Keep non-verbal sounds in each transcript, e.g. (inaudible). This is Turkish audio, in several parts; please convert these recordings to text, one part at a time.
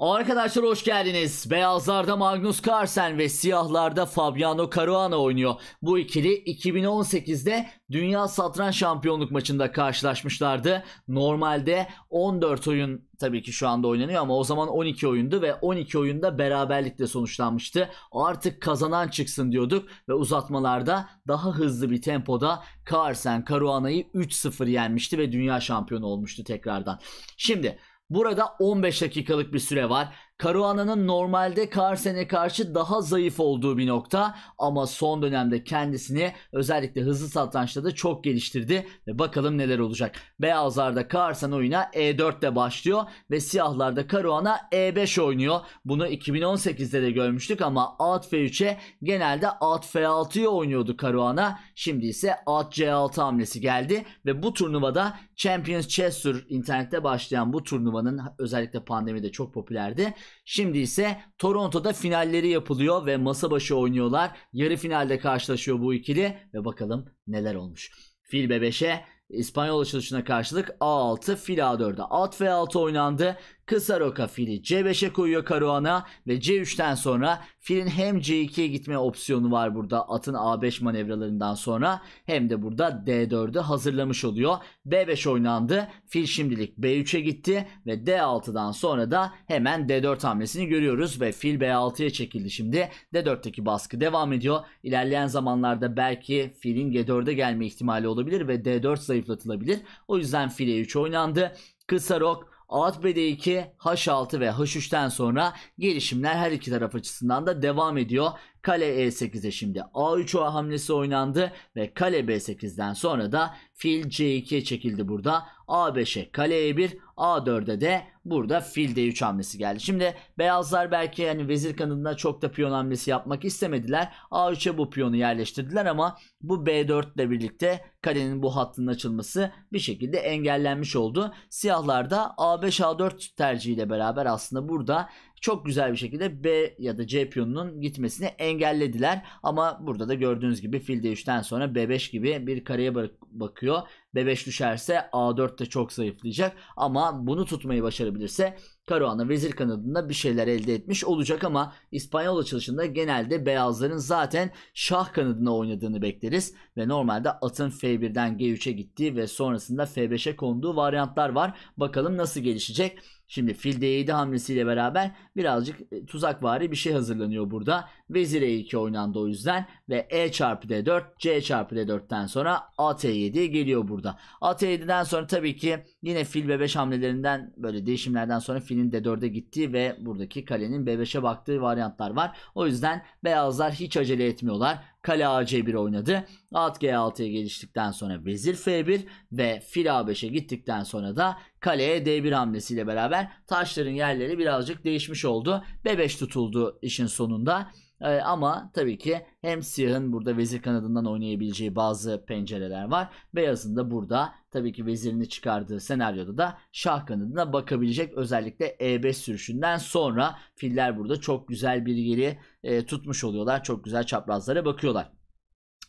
Arkadaşlar hoş geldiniz. Beyazlarda Magnus Carlsen ve siyahlarda Fabiano Caruana oynuyor. Bu ikili 2018'de Dünya Satran Şampiyonluk maçında karşılaşmışlardı. Normalde 14 oyun tabii ki şu anda oynanıyor ama o zaman 12 oyundu ve 12 oyunda beraberlikle sonuçlanmıştı. Artık kazanan çıksın diyorduk ve uzatmalarda daha hızlı bir tempoda Carlsen Caruana'yı 3-0 yenmişti ve dünya şampiyonu olmuştu tekrardan. Şimdi Burada 15 dakikalık bir süre var. Caruana'nın normalde Carsen'e karşı daha zayıf olduğu bir nokta ama son dönemde kendisini özellikle hızlı satrançta da çok geliştirdi ve bakalım neler olacak. Beyazlarda Carsen oyuna E4 ile başlıyor ve siyahlarda Caruana E5 oynuyor. Bunu 2018'de de görmüştük ama at F3'e genelde at F6'ya oynuyordu Caruana. Şimdi ise at C6 hamlesi geldi ve bu turnuvada Champions Chess Tour internette başlayan bu turnuvanın özellikle pandemide çok popülerdi. Şimdi ise Toronto'da finalleri yapılıyor ve masa başı oynuyorlar. Yarı finalde karşılaşıyor bu ikili ve bakalım neler olmuş. Fil B5'e İspanyol açılışına karşılık A6 fil A4'e at F6 oynandı. Kısa roka fili C5'e koyuyor Karuana ve C3'ten sonra filin hem C2'ye gitme opsiyonu var burada atın A5 manevralarından sonra hem de burada D4'ü hazırlamış oluyor. B5 oynandı. Fil şimdilik B3'e gitti ve D6'dan sonra da hemen D4 hamlesini görüyoruz ve fil B6'ya çekildi şimdi. D4'teki baskı devam ediyor. İlerleyen zamanlarda belki filin G4'e gelme ihtimali olabilir ve D4 zayıflatılabilir. O yüzden fil E3 oynandı. Kısa rok At BD2, H6 ve H3'ten sonra gelişimler her iki taraf açısından da devam ediyor. Kale E8'e şimdi A3 A hamlesi oynandı ve kale B8'den sonra da Fil c 2 çekildi burada. A5'e kale E1, A4'e de burada fil D3 e hamlesi geldi. Şimdi beyazlar belki yani vezir kanadına çok da piyon hamlesi yapmak istemediler. A3'e bu piyonu yerleştirdiler ama bu B4 ile birlikte kalenin bu hattının açılması bir şekilde engellenmiş oldu. Siyahlar da A5 A4 tercihi ile beraber aslında burada çok güzel bir şekilde B ya da C piyonunun gitmesini engellediler. Ama burada da gördüğünüz gibi fil D3'ten e sonra B5 gibi bir kareye bakıyor zayıflıyor. B5 düşerse A4 de çok zayıflayacak. Ama bunu tutmayı başarabilirse Karuana vezir kanadında bir şeyler elde etmiş olacak ama İspanyol açılışında genelde beyazların zaten şah kanadına oynadığını bekleriz ve normalde atın F1'den G3'e gittiği ve sonrasında F5'e konduğu varyantlar var. Bakalım nasıl gelişecek. Şimdi fil D7 hamlesiyle beraber birazcık e, tuzakvari bir şey hazırlanıyor burada. Vezir E2 oynandı o yüzden ve E çarpı D4 C çarpı D4'ten sonra AT7 geliyor burada. AT7'den sonra tabii ki yine fil B5 hamlelerinden böyle değişimlerden sonra filin D4'e gittiği ve buradaki kalenin B5'e baktığı varyantlar var. O yüzden beyazlar hiç acele etmiyorlar. Kale AC1 oynadı. At G6'ya geliştikten sonra vezir F1 ve fil A5'e gittikten sonra da kaleye D1 hamlesiyle beraber taşların yerleri birazcık değişmiş oldu. B5 tutuldu işin sonunda. Ee, ama tabii ki hem siyahın burada vezir kanadından oynayabileceği bazı pencereler var. Beyazın da burada tabii ki vezirini çıkardığı senaryoda da şah kanadına bakabilecek. Özellikle E5 sürüşünden sonra filler burada çok güzel bir yeri e, tutmuş oluyorlar. Çok güzel çaprazlara bakıyorlar.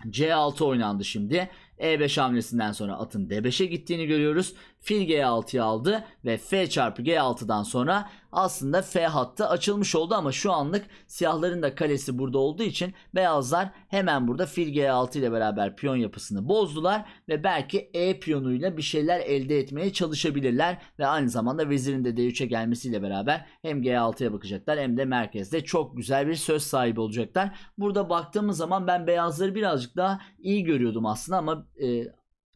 C6 oynandı şimdi. E5 hamlesinden sonra atın D5'e gittiğini görüyoruz. Fil G6'yı aldı ve F çarpı G6'dan sonra aslında F hattı açılmış oldu ama şu anlık siyahların da kalesi burada olduğu için beyazlar hemen burada fil G6 ile beraber piyon yapısını bozdular ve belki E piyonuyla bir şeyler elde etmeye çalışabilirler ve aynı zamanda vezirin de D3'e gelmesiyle beraber hem G6'ya bakacaklar hem de merkezde çok güzel bir söz sahibi olacaklar. Burada baktığımız zaman ben beyazları birazcık daha iyi görüyordum aslında ama e,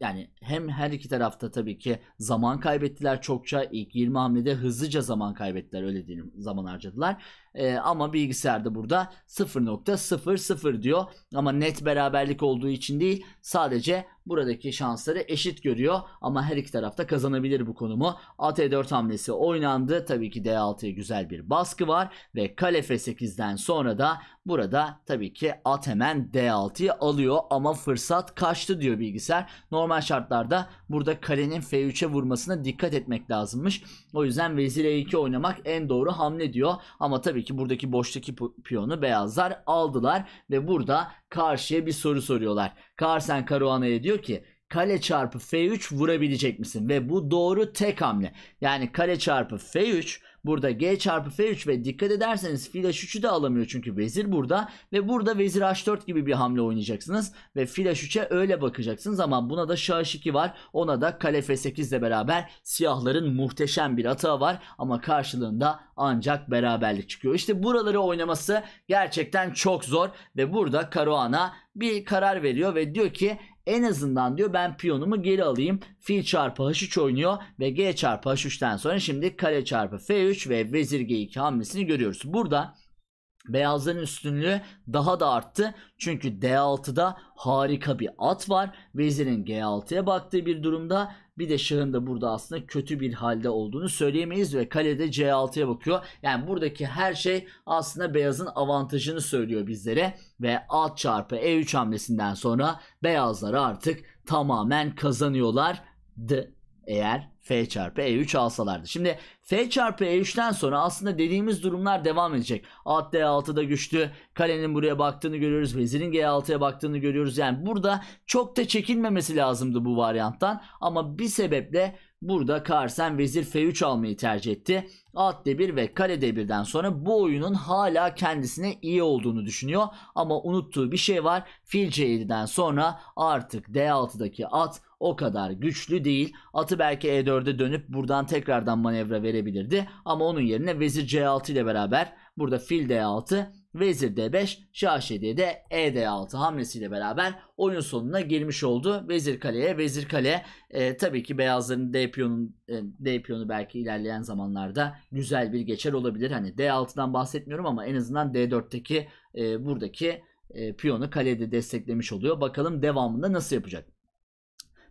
yani hem her iki tarafta tabii ki zaman kaybettiler çokça. ilk 20 hamlede hızlıca zaman kaybettiler öyle diyelim zaman harcadılar. E, ama bilgisayarda burada 0.00 diyor. Ama net beraberlik olduğu için değil sadece buradaki şansları eşit görüyor. Ama her iki tarafta kazanabilir bu konumu. AT4 hamlesi oynandı. Tabii ki D6'ya güzel bir baskı var. Ve kale F8'den sonra da burada tabii ki at hemen D6'yı alıyor. Ama fırsat kaçtı diyor bilgisayar. Normal şartlarda burada kalenin F3'e vurmasına dikkat etmek lazımmış. O yüzden vezir E2 oynamak en doğru hamle diyor. Ama tabii tabii ki buradaki boştaki piyonu beyazlar aldılar ve burada karşıya bir soru soruyorlar. Carsen Caruana'ya diyor ki kale çarpı F3 vurabilecek misin? Ve bu doğru tek hamle. Yani kale çarpı F3 Burada G çarpı F3 ve dikkat ederseniz fil H3'ü de alamıyor çünkü vezir burada. Ve burada vezir H4 gibi bir hamle oynayacaksınız. Ve fil H3'e öyle bakacaksınız ama buna da Şah H2 var. Ona da kale F8 ile beraber siyahların muhteşem bir atağı var. Ama karşılığında ancak beraberlik çıkıyor. İşte buraları oynaması gerçekten çok zor. Ve burada Karuana bir karar veriyor ve diyor ki en azından diyor ben piyonumu geri alayım. Fil çarpı h3 oynuyor ve g çarpı h3'ten sonra şimdi kale çarpı f3 ve vezir g2 hamlesini görüyoruz. Burada Beyazların üstünlüğü daha da arttı. Çünkü D6'da harika bir at var. Vezirin G6'ya baktığı bir durumda bir de Şah'ın da burada aslında kötü bir halde olduğunu söyleyemeyiz ve kalede C6'ya bakıyor. Yani buradaki her şey aslında beyazın avantajını söylüyor bizlere ve alt çarpı E3 hamlesinden sonra beyazlar artık tamamen kazanıyorlar eğer f çarpı e3 alsalardı. Şimdi f çarpı e3'ten sonra aslında dediğimiz durumlar devam edecek. At d6'da güçlü. Kalenin buraya baktığını görüyoruz. Vezirin g6'ya baktığını görüyoruz. Yani burada çok da çekinmemesi lazımdı bu varyanttan. Ama bir sebeple Burada Carsen vezir f3 almayı tercih etti. At d1 ve kale d1'den sonra bu oyunun hala kendisine iyi olduğunu düşünüyor. Ama unuttuğu bir şey var. Fil c7'den sonra artık d6'daki at o kadar güçlü değil. Atı belki e4'e dönüp buradan tekrardan manevra verebilirdi. Ama onun yerine vezir c6 ile beraber burada fil d6 Vezir D5, Şah D7, E 6 hamlesiyle beraber oyun sonuna girmiş oldu. Vezir kaleye, Vezir kale e, tabii ki beyazların D piyonun e, D piyonu belki ilerleyen zamanlarda güzel bir geçer olabilir. Hani D6'dan bahsetmiyorum ama en azından D4'teki e, buradaki e, piyonu kalede desteklemiş oluyor. Bakalım devamında nasıl yapacak?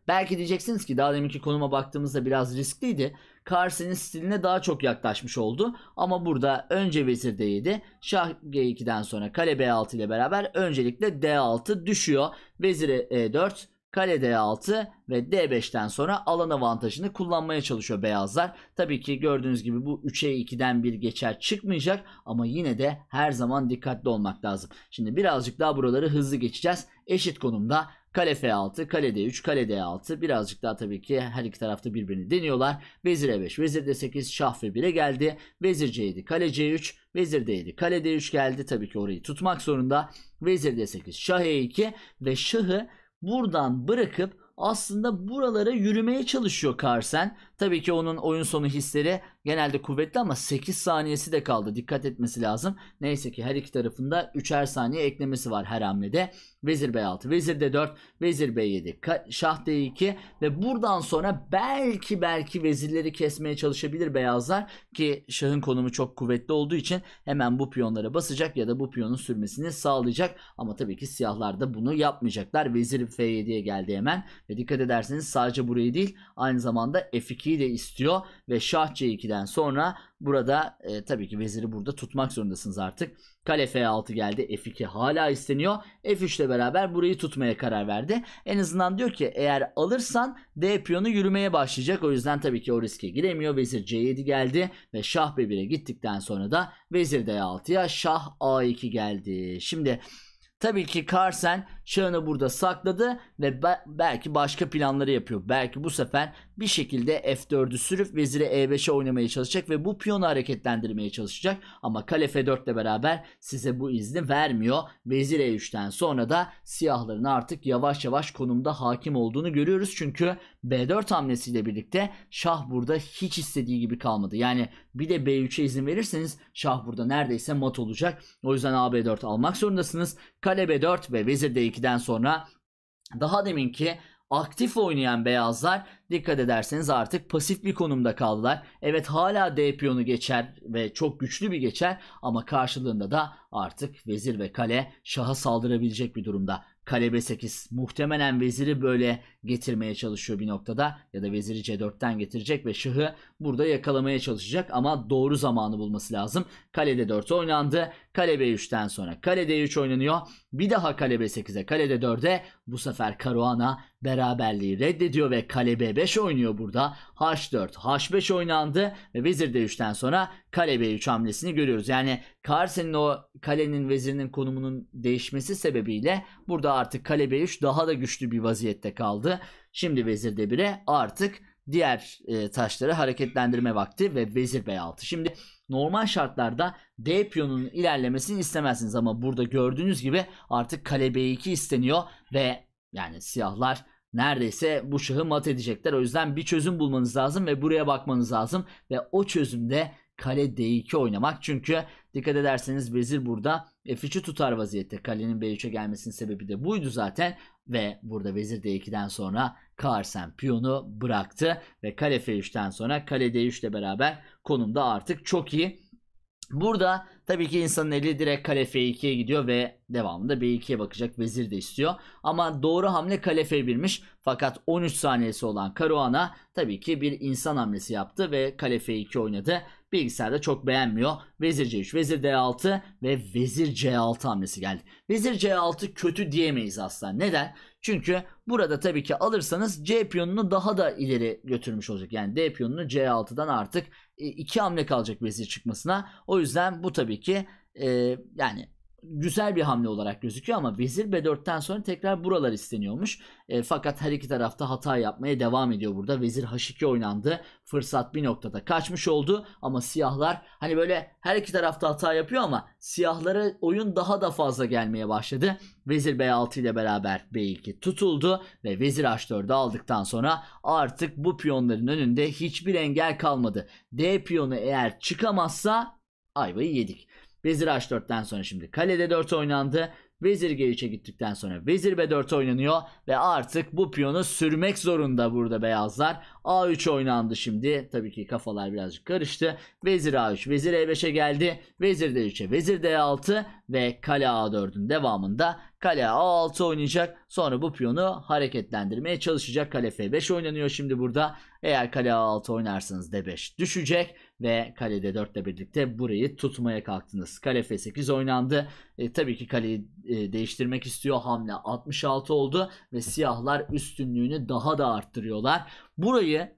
Belki diyeceksiniz ki daha deminki konuma baktığımızda biraz riskliydi. Carlsen'in stiline daha çok yaklaşmış oldu. Ama burada önce vezir d7, şah g2'den sonra kale b6 ile beraber öncelikle d6 düşüyor. Vezir e4 Kale D6 ve D5'ten sonra alan avantajını kullanmaya çalışıyor beyazlar. Tabii ki gördüğünüz gibi bu 3'e 2'den bir geçer çıkmayacak ama yine de her zaman dikkatli olmak lazım. Şimdi birazcık daha buraları hızlı geçeceğiz. Eşit konumda Kale F6, kale D3, kale D6 birazcık daha tabii ki her iki tarafta birbirini deniyorlar. Vezir E5, vezir D8, şah ve 1'e geldi. Vezir C7, kale C3, vezir D7, kale D3 geldi. Tabii ki orayı tutmak zorunda. Vezir D8, şah E2 ve şahı buradan bırakıp aslında buralara yürümeye çalışıyor Karsen. Tabii ki onun oyun sonu hisleri genelde kuvvetli ama 8 saniyesi de kaldı. Dikkat etmesi lazım. Neyse ki her iki tarafında 3'er saniye eklemesi var her hamlede. Vezir B6, Vezir D4, Vezir B7, Şah D2 ve buradan sonra belki belki vezirleri kesmeye çalışabilir beyazlar ki şahın konumu çok kuvvetli olduğu için hemen bu piyonlara basacak ya da bu piyonun sürmesini sağlayacak ama tabii ki siyahlar da bunu yapmayacaklar. Vezir F7'ye geldi hemen ve dikkat ederseniz sadece burayı değil aynı zamanda F2'yi de istiyor ve Şah C2'de hamleden sonra burada e, tabii ki veziri burada tutmak zorundasınız artık. Kale F6 geldi. F2 hala isteniyor. F3 ile beraber burayı tutmaya karar verdi. En azından diyor ki eğer alırsan D piyonu yürümeye başlayacak. O yüzden tabii ki o riske giremiyor. Vezir C7 geldi ve Şah B1'e gittikten sonra da Vezir D6'ya Şah A2 geldi. Şimdi Tabii ki Carsen çağını burada sakladı ve be- belki başka planları yapıyor. Belki bu sefer bir şekilde F4'ü sürüp vezire E5'e oynamaya çalışacak ve bu piyonu hareketlendirmeye çalışacak. Ama kale F4 ile beraber size bu izni vermiyor. Vezir E3'ten sonra da siyahların artık yavaş yavaş konumda hakim olduğunu görüyoruz. Çünkü B4 hamlesiyle birlikte şah burada hiç istediği gibi kalmadı. Yani bir de B3'e izin verirseniz şah burada neredeyse mat olacak. O yüzden AB4 almak zorundasınız. Kale B4 ve Vezir D2'den sonra daha demin ki aktif oynayan beyazlar dikkat ederseniz artık pasif bir konumda kaldılar. Evet hala D piyonu geçer ve çok güçlü bir geçer ama karşılığında da artık vezir ve kale şaha saldırabilecek bir durumda. Kale B8 muhtemelen veziri böyle getirmeye çalışıyor bir noktada. Ya da veziri C4'ten getirecek ve şahı burada yakalamaya çalışacak ama doğru zamanı bulması lazım. Kale D4 oynandı. Kale B3'ten sonra kale D3 oynanıyor. Bir daha kale B8'e kale D4'e bu sefer Karuana beraberliği reddediyor ve kale B5 oynuyor burada. H4, H5 oynandı ve vezir D3'ten sonra kale B3 hamlesini görüyoruz. Yani Carsen'in o kalenin vezirinin konumunun değişmesi sebebiyle burada artık kale B3 daha da güçlü bir vaziyette kaldı kaldı. Şimdi vezir d1'e artık diğer e, taşları hareketlendirme vakti ve vezir b6. Şimdi normal şartlarda d piyonunun ilerlemesini istemezsiniz ama burada gördüğünüz gibi artık kale b2 isteniyor ve yani siyahlar neredeyse bu şahı mat edecekler. O yüzden bir çözüm bulmanız lazım ve buraya bakmanız lazım ve o çözümde kale d2 oynamak çünkü Dikkat ederseniz vezir burada e, fişi tutar vaziyette. Kalenin B3'e gelmesinin sebebi de buydu zaten. Ve burada vezir D2'den sonra Karsen piyonu bıraktı. Ve kale F3'ten sonra kale D3 ile beraber konumda artık çok iyi. Burada tabii ki insanın eli direkt kale F2'ye gidiyor ve devamında B2'ye bakacak vezir de istiyor. Ama doğru hamle kale F1'miş. Fakat 13 saniyesi olan Karuana tabii ki bir insan hamlesi yaptı ve kale F2 oynadı bilgisayarda çok beğenmiyor. Vezir C3, Vezir D6 ve Vezir C6 hamlesi geldi. Vezir C6 kötü diyemeyiz aslında. Neden? Çünkü burada tabii ki alırsanız C piyonunu daha da ileri götürmüş olacak. Yani D piyonunu C6'dan artık e, iki hamle kalacak vezir çıkmasına. O yüzden bu tabii ki e, yani güzel bir hamle olarak gözüküyor ama vezir b4'ten sonra tekrar buralar isteniyormuş. E, fakat her iki tarafta hata yapmaya devam ediyor burada. Vezir h2 oynandı. Fırsat bir noktada kaçmış oldu ama siyahlar hani böyle her iki tarafta hata yapıyor ama siyahlara oyun daha da fazla gelmeye başladı. Vezir b6 ile beraber b2 tutuldu ve vezir h4'ü aldıktan sonra artık bu piyonların önünde hiçbir engel kalmadı. D piyonu eğer çıkamazsa ayvayı yedik. Vezir H4'ten sonra şimdi kalede 4 oynandı. Vezir G3'e gittikten sonra Vezir B4 oynanıyor ve artık bu piyonu sürmek zorunda burada beyazlar. A3 oynandı şimdi. Tabii ki kafalar birazcık karıştı. Vezir A3, Vezir E5'e geldi. Vezir D3'e, Vezir D6 ve kale A4'ün devamında kale A6 oynayacak. Sonra bu piyonu hareketlendirmeye çalışacak. Kale F5 oynanıyor şimdi burada. Eğer kale A6 oynarsanız D5 düşecek ve kalede 4 ile birlikte burayı tutmaya kalktınız. Kale F8 oynandı. E, tabii ki kaleyi e, değiştirmek istiyor. Hamle 66 oldu ve siyahlar üstünlüğünü daha da arttırıyorlar. Burayı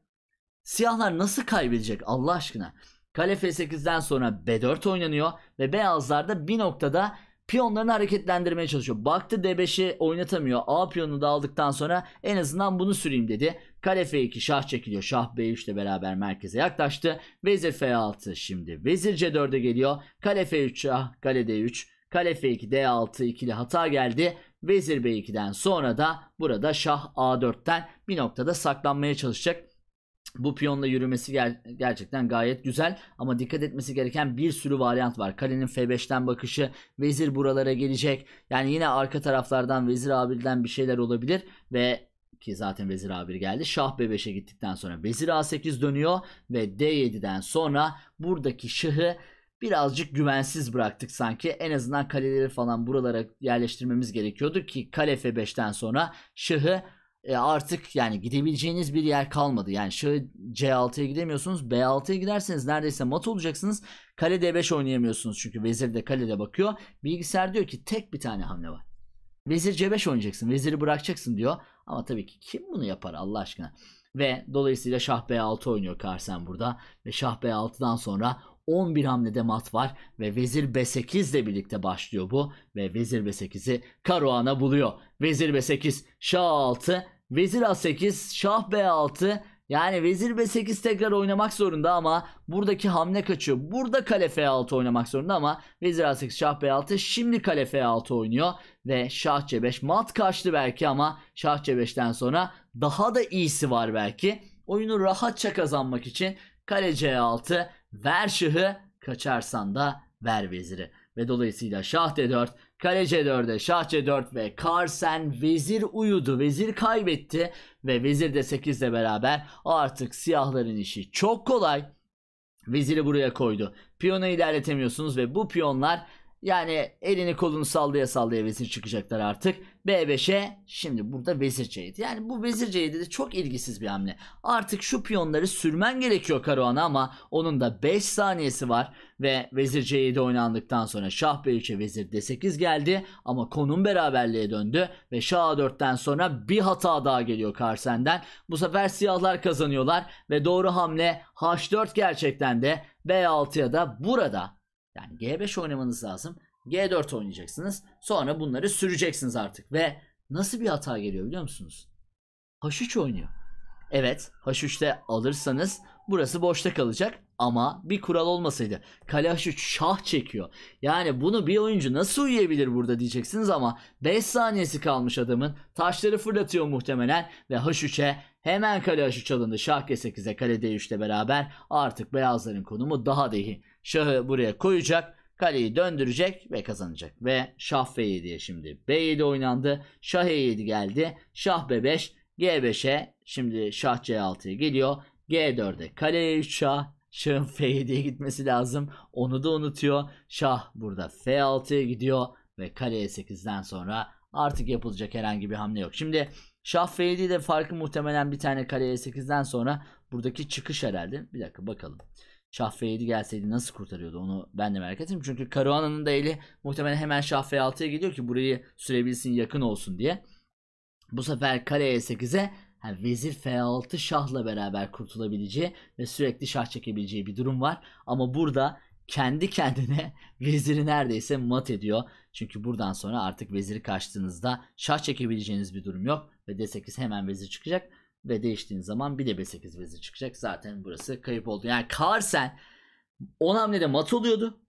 siyahlar nasıl kaybedecek Allah aşkına? Kale F8'den sonra B4 oynanıyor ve beyazlar da bir noktada piyonlarını hareketlendirmeye çalışıyor. Baktı D5'i oynatamıyor. A piyonunu da aldıktan sonra en azından bunu süreyim dedi. Kale F2 şah çekiliyor. Şah B3 ile beraber merkeze yaklaştı. Vezir F6 şimdi vezir C4'e geliyor. Kale F3 şah kale D3 kale F2 D6 ikili hata geldi. Vezir B2'den sonra da burada şah A4'ten bir noktada saklanmaya çalışacak. Bu piyonla yürümesi ger- gerçekten gayet güzel ama dikkat etmesi gereken bir sürü varyant var. Kalenin F5'ten bakışı, vezir buralara gelecek. Yani yine arka taraflardan vezir abirden bir şeyler olabilir ve ki zaten vezir a1 geldi. Şah b5'e gittikten sonra vezir a8 dönüyor ve d7'den sonra buradaki şahı birazcık güvensiz bıraktık sanki. En azından kaleleri falan buralara yerleştirmemiz gerekiyordu ki kale f5'ten sonra şahı e, artık yani gidebileceğiniz bir yer kalmadı. Yani şöyle C6'ya gidemiyorsunuz. B6'ya giderseniz neredeyse mat olacaksınız. Kale D5 oynayamıyorsunuz çünkü vezir de kalede bakıyor. Bilgisayar diyor ki tek bir tane hamle var. Vezir C5 oynayacaksın. Veziri bırakacaksın diyor. Ama tabii ki kim bunu yapar Allah aşkına? Ve dolayısıyla Şah B6 oynuyor Karsen burada. Ve Şah B6'dan sonra 11 hamlede mat var ve Vezir B8 ile birlikte başlıyor bu ve Vezir B8'i Karuan'a buluyor. Vezir B8, Şah 6 Vezir A8, Şah B6. Yani Vezir B8 tekrar oynamak zorunda ama buradaki hamle kaçıyor. Burada kale F6 oynamak zorunda ama Vezir A8, Şah B6 şimdi kale F6 oynuyor. Ve Şah C5 mat kaçtı belki ama Şah C5'ten sonra daha da iyisi var belki. Oyunu rahatça kazanmak için kale C6 ver şahı kaçarsan da ver veziri. Ve dolayısıyla şah d4, kale c4'e, şah c4 ve Karsen vezir uyudu. Vezir kaybetti ve vezir de 8 ile beraber artık siyahların işi çok kolay. Veziri buraya koydu. Piyonu ilerletemiyorsunuz ve bu piyonlar yani elini kolunu sallaya sallaya vezir çıkacaklar artık. B5'e şimdi burada vezir c7. Yani bu vezir c7 de çok ilgisiz bir hamle. Artık şu piyonları sürmen gerekiyor Karuhan'a ama onun da 5 saniyesi var. Ve vezir c7 oynandıktan sonra şah b3'e vezir d8 geldi. Ama konum beraberliğe döndü. Ve şah a4'ten sonra bir hata daha geliyor Karsen'den. Bu sefer siyahlar kazanıyorlar. Ve doğru hamle h4 gerçekten de b6'ya da burada yani G5 oynamanız lazım. G4 oynayacaksınız. Sonra bunları süreceksiniz artık. Ve nasıl bir hata geliyor biliyor musunuz? H3 oynuyor. Evet H3'te alırsanız burası boşta kalacak. Ama bir kural olmasaydı Kalaşüç şah çekiyor. Yani bunu bir oyuncu nasıl uyuyabilir burada diyeceksiniz ama 5 saniyesi kalmış adamın. Taşları fırlatıyor muhtemelen ve H3'e hemen Kalaşüç alındı. Şah G8'e kale D3'le beraber artık beyazların konumu daha dehi. Şahı buraya koyacak. Kaleyi döndürecek ve kazanacak. Ve Şah F7'ye şimdi. B7 oynandı. Şah E7 geldi. Şah B5. G5'e şimdi Şah C6'ya geliyor. G4'e kale E3 Şah. Şah'ın F7'ye gitmesi lazım. Onu da unutuyor. Şah burada F6'ya gidiyor ve kale E8'den sonra artık yapılacak herhangi bir hamle yok. Şimdi Şah f 7de farkı muhtemelen bir tane kale E8'den sonra buradaki çıkış herhalde. Bir dakika bakalım. Şah F7 gelseydi nasıl kurtarıyordu onu ben de merak ettim. Çünkü Karuana'nın da eli muhtemelen hemen Şah F6'ya gidiyor ki burayı sürebilsin yakın olsun diye. Bu sefer kale E8'e yani vezir F6 şahla beraber kurtulabileceği ve sürekli şah çekebileceği bir durum var. Ama burada kendi kendine (laughs) veziri neredeyse mat ediyor. Çünkü buradan sonra artık veziri kaçtığınızda şah çekebileceğiniz bir durum yok. Ve D8 hemen vezir çıkacak. Ve değiştiğin zaman bir de B8 vezir çıkacak. Zaten burası kayıp oldu. Yani Karsen 10 hamlede mat oluyordu.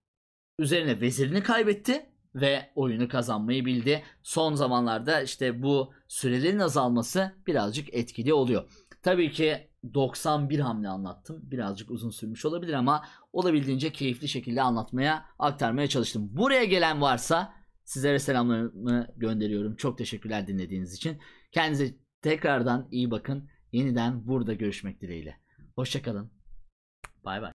Üzerine vezirini kaybetti ve oyunu kazanmayı bildi. Son zamanlarda işte bu sürelerin azalması birazcık etkili oluyor. Tabii ki 91 hamle anlattım. Birazcık uzun sürmüş olabilir ama olabildiğince keyifli şekilde anlatmaya, aktarmaya çalıştım. Buraya gelen varsa sizlere selamlarımı gönderiyorum. Çok teşekkürler dinlediğiniz için. Kendinize tekrardan iyi bakın. Yeniden burada görüşmek dileğiyle. Hoşçakalın. Bay bay.